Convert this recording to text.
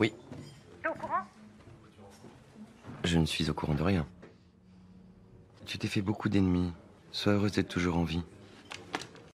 Oui. T'es au courant Je ne suis au courant de rien. Tu t'es fait beaucoup d'ennemis. Sois heureuse d'être toujours en vie.